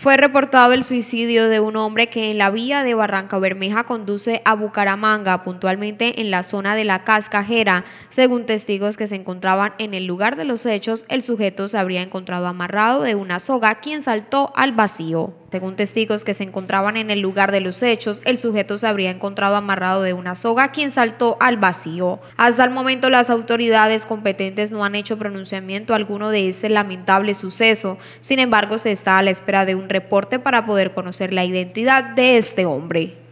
Fue reportado el suicidio de un hombre que en la vía de Barranca Bermeja conduce a Bucaramanga, puntualmente en la zona de la Cascajera. Según testigos que se encontraban en el lugar de los hechos, el sujeto se habría encontrado amarrado de una soga, quien saltó al vacío. Según testigos que se encontraban en el lugar de los hechos, el sujeto se habría encontrado amarrado de una soga, quien saltó al vacío. Hasta el momento las autoridades competentes no han hecho pronunciamiento alguno de este lamentable suceso, sin embargo se está a la espera de un reporte para poder conocer la identidad de este hombre.